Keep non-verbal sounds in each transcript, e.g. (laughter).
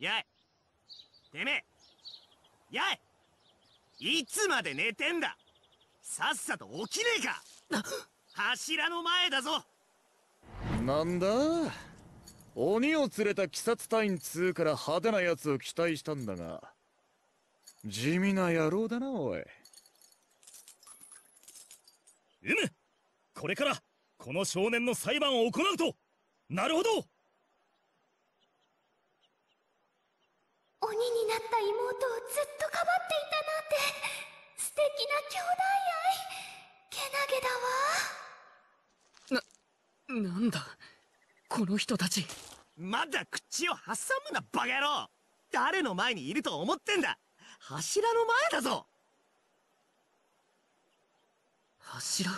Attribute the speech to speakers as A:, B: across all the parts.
A: やいてめえやいいつまで寝てんださっさと起きねえか柱の前だぞ
B: なんだ鬼を連れた鬼殺隊員2から派手なやつを期待したんだが地味な野郎だなおいうむこれからこの少年の裁判を行うとなるほど
A: 鬼になった妹をずっとかばっていたなんて素敵な兄弟愛けなげだわななんだこの人たちまだ口を挟むなバカ野郎誰の前にいると思ってんだ柱の前だぞ柱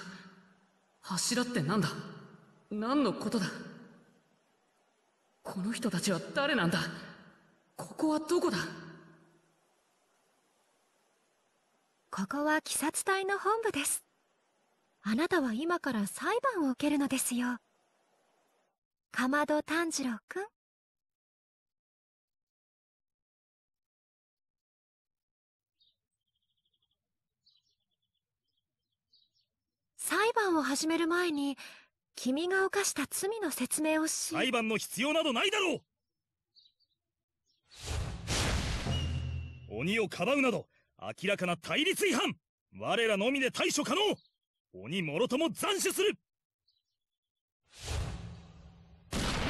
A: 柱ってなんだ何のことだこの人たちは誰なんだここはどこだここは鬼殺隊の本部ですあなたは今から裁判を受けるのですよかまど炭治郎くん裁判を始める前に君が犯した罪の説明をし裁判の必要などないだろう
B: 鬼をかばうなど、明らかな対立違反我らのみで対処可能鬼もろとも斬首する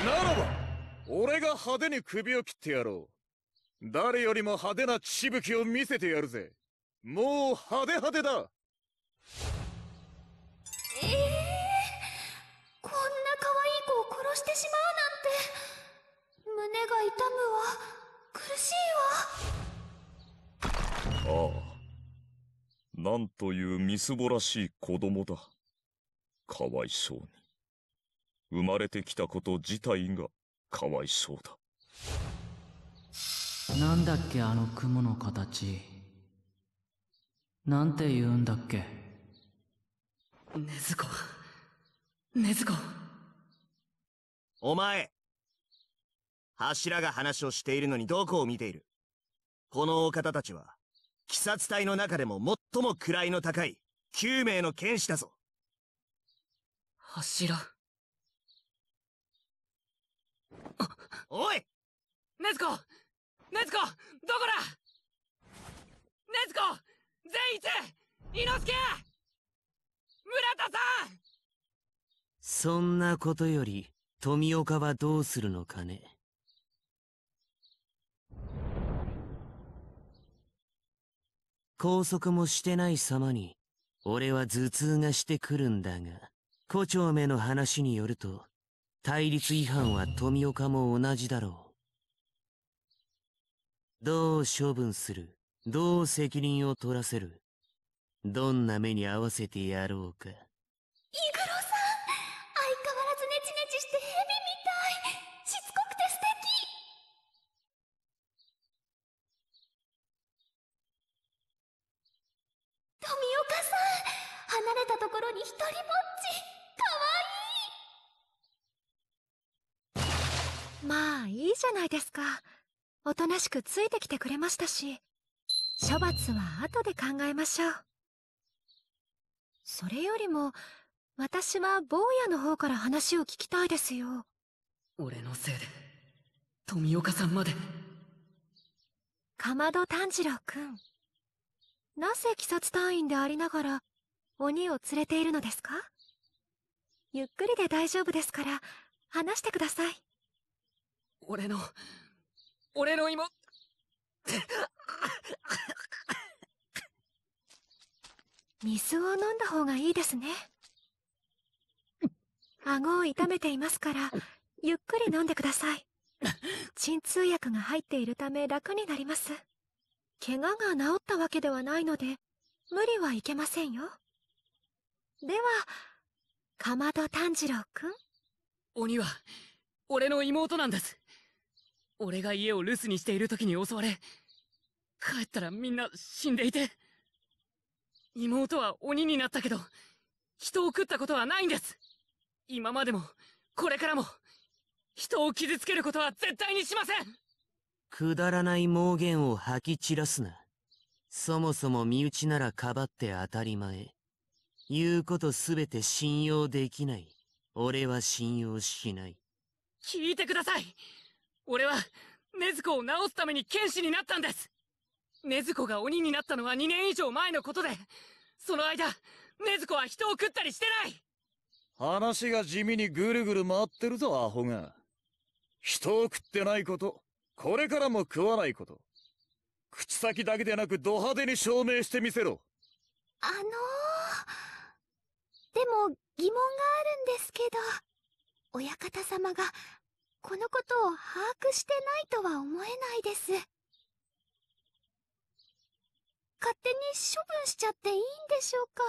B: ならば俺が派手に首を切ってやろう誰よりも派手な血しぶきを見せてやるぜもう派手派手だええー、
A: こんな可愛い子を殺してしまうなんて胸が痛むわ苦しいわ
B: ああ。なんというみすぼらしい子供だ。かわいそうに。生まれてきたこと自体がかわいそうだ。なんだっけあの雲の形。
A: なんて言うんだっけ。ね
B: ずこ。ねずこ。お前。柱が話をしているのにどこを見ているこのお方たちは鬼殺隊の中でも最も位の高い9名の剣士だぞ。
A: 柱。おいネズコネズコどこだネズコ善一伊之助村田さん
B: そんなことより富岡はどうするのかね拘束もしてない様に、俺は頭痛がしてくるんだが、胡蝶目の話によると、対立違反は富岡も同じだろう。どう処分するどう責任を取らせるどんな目に合わせてやろうか。イグロさん、相変わらずネチネチしてヘビみたい。
A: じゃないですかおとなしくついてきてくれましたし処罰は後で考えましょうそれよりも私は坊やの方から話を聞きたいですよ俺のせいで富岡さんまでかまど炭治郎くんなぜ鬼殺隊員でありながら鬼を連れているのですかゆっくりで大丈夫ですから話してください俺の、俺の妹、水を飲んだ方がいいですね。(laughs) 顎を痛めていますから、ゆっくり飲んでください。鎮痛薬が入っているため楽になります。怪我が治ったわけではないので、無理はいけませんよ。では、かまど炭治郎くん鬼は、俺の妹なんです。俺が家を留守にしている時に襲われ、帰ったらみんな死んでいて。妹は鬼になったけど、人を食ったことはないんです今までも、これからも、人を傷つけることは絶対にしません
B: くだらない妄言を吐き散らすな。そもそも身内ならかばって当たり前。言うことすべて信用できない。俺は信用しない。
A: 聞いてください俺は、禰豆子を治すために剣士になったんです禰豆子が鬼になったのは2年以上前のことで、その間、禰豆子は人を食ったりしてない
B: 話が地味にぐるぐる回ってるぞ、アホが。人を食ってないこと、これからも食わないこと。口先だけでなくド派手に証明してみせろ。
A: あのー、でも疑問があるんですけど、親方様がこのことを把握してないとは思えないです。勝手に処分しちゃっていいんでしょうか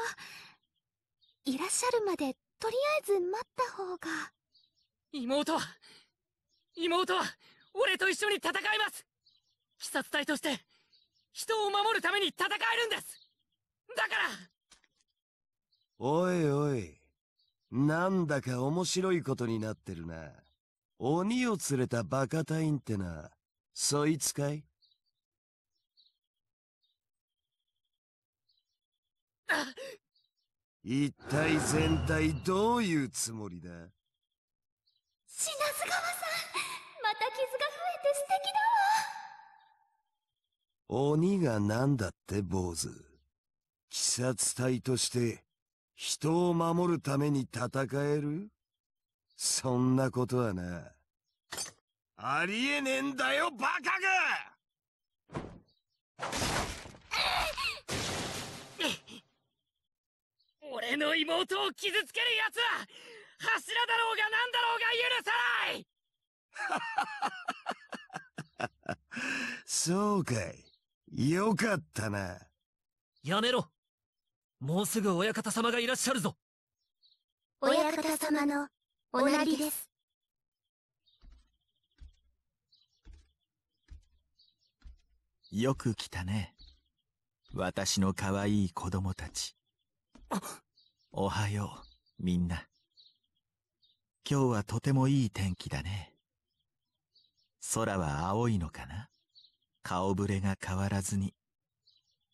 A: いらっしゃるまでとりあえず待った方が妹は妹は俺と一緒に戦います鬼殺隊として人を守るために戦えるんですだから
B: おいおいなんだか面白いことになってるな。鬼を連れたバカ隊員ってな、そいつかい一体全体どういうつもりだ
A: 品ず川さん、また傷が増えて素敵
B: だわ。鬼が何だって坊主。鬼殺隊として、人を守るために戦えるそんなことはな。ありえねえんだよ、バカが
A: 俺の妹を傷つける奴は、柱だろうが何
B: だろうが許さない (laughs) そうかい。よかったな。
A: やめろ。もうすぐ親方様がいらっしゃるぞ。親方様の同じです。
B: よく来たね。私の可愛い子供たち。おはよう、みんな。今日はとてもいい天気だね。空は青いのかな顔ぶれが変わらずに。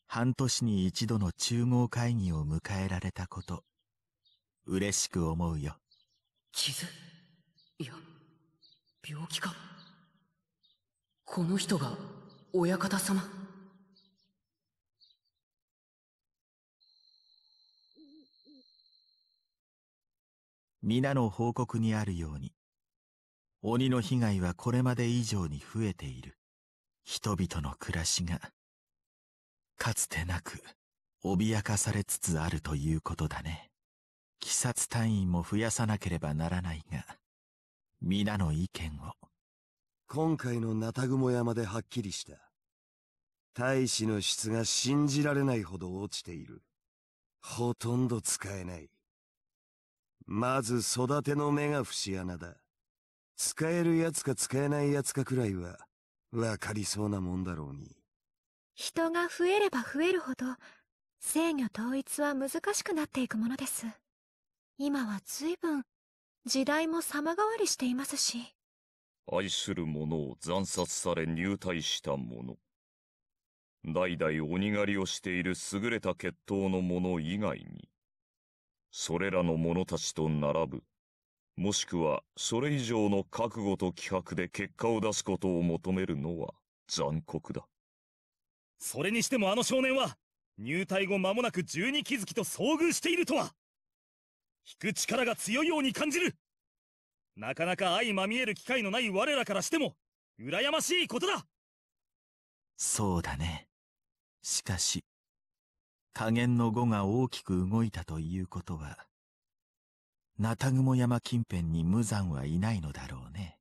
B: 半年に一度の中合会議を迎えられたこと、嬉しく思うよ。傷いや病気かこの人が親方様皆の報告にあるように鬼の被害はこれまで以上に増えている人々の暮らしがかつてなく脅かされつつあるということだね。鬼殺隊員も増やさなければならないが、皆の意見を。今回のナタグモ山ではっきりした。大使の質が信じられないほど落ちている。ほとんど使えない。まず育ての目が節穴だ。使えるやつか使えないやつかくらいは、わかりそうなもんだろうに。
A: 人が増えれば増えるほど、制御統一は難しくなっていくものです。今は随分、時代も様変わりしていますし。
B: 愛する者を惨殺され入隊した者。代々鬼狩りをしている優れた血統の者以外に、それらの者たちと並ぶ、もしくはそれ以上の覚悟と気迫で結果を出すことを求めるのは残酷だ。それにしてもあの少年は、入隊後間もなく十二気づきと遭遇しているとは引く力が強いように感じるなかなか相まみえる機会のない我らからしても、羨ましいことだそうだね。しかし、加減の語が大きく動いたということは、ナタグモ山近辺に無残はいないのだろうね。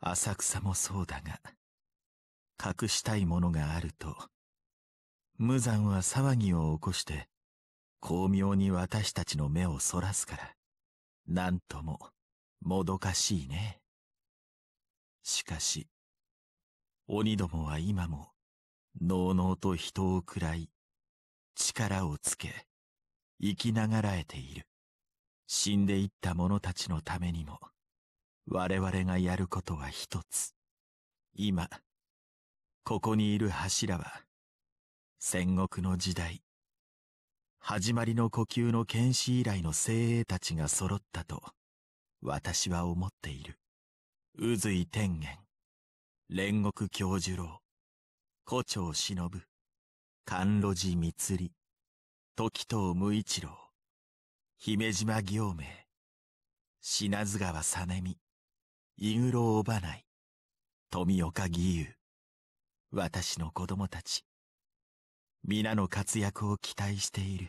B: 浅草もそうだが、隠したいものがあると、無残は騒ぎを起こして、巧妙に私たちの目をそらすから、なんとも、もどかしいね。しかし、鬼どもは今も、のうのうと人を喰らい、力をつけ、生きながらえている。死んでいった者たちのためにも、我々がやることは一つ。今、ここにいる柱は、戦国の時代、始まりの呼吸の剣士以来の精鋭たちが揃ったと、私は思っている。宇髄天元、煉獄教授郎、古町忍、甘露寺光り、時藤無一郎、姫島行明、品津川実美、イグロオバナ富岡義勇、私の子供たち、皆の活躍を期待している。